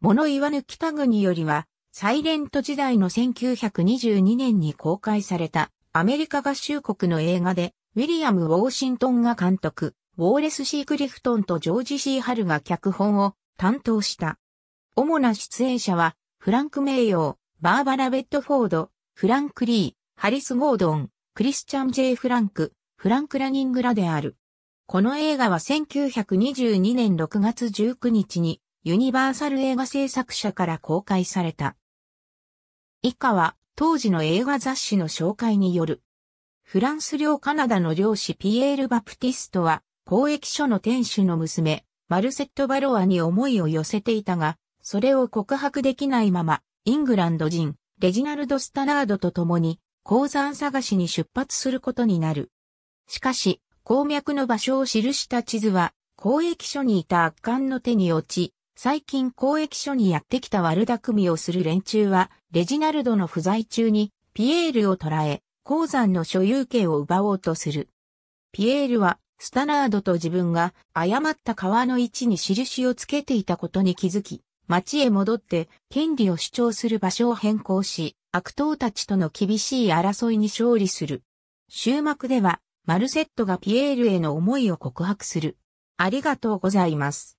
物言わぬ北国よりは、サイレント時代の1922年に公開されたアメリカ合衆国の映画で、ウィリアム・ウォーシントンが監督、ウォーレス・シークリフトンとジョージ・シー・ハルが脚本を担当した。主な出演者は、フランク・名誉、バーバラ・ベッドフォード、フランク・リー、ハリス・ゴードン、クリスチャン・ジェイ・フランク、フランク・ラニングラである。この映画は1922年6月19日にユニバーサル映画制作者から公開された。以下は当時の映画雑誌の紹介による。フランス領カナダの領師ピエール・バプティストは交易所の店主の娘、マルセット・バロアに思いを寄せていたが、それを告白できないまま、イングランド人、レジナルド・スタラードと共に、鉱山探しに出発することになる。しかし、鉱脈の場所を記した地図は、交易所にいた悪巻の手に落ち、最近公益所にやってきた悪巧みをする連中は、レジナルドの不在中に、ピエールを捕らえ、鉱山の所有権を奪おうとする。ピエールは、スタナードと自分が誤った川の位置に印をつけていたことに気づき、町へ戻って権利を主張する場所を変更し、悪党たちとの厳しい争いに勝利する。終幕では、マルセットがピエールへの思いを告白する。ありがとうございます。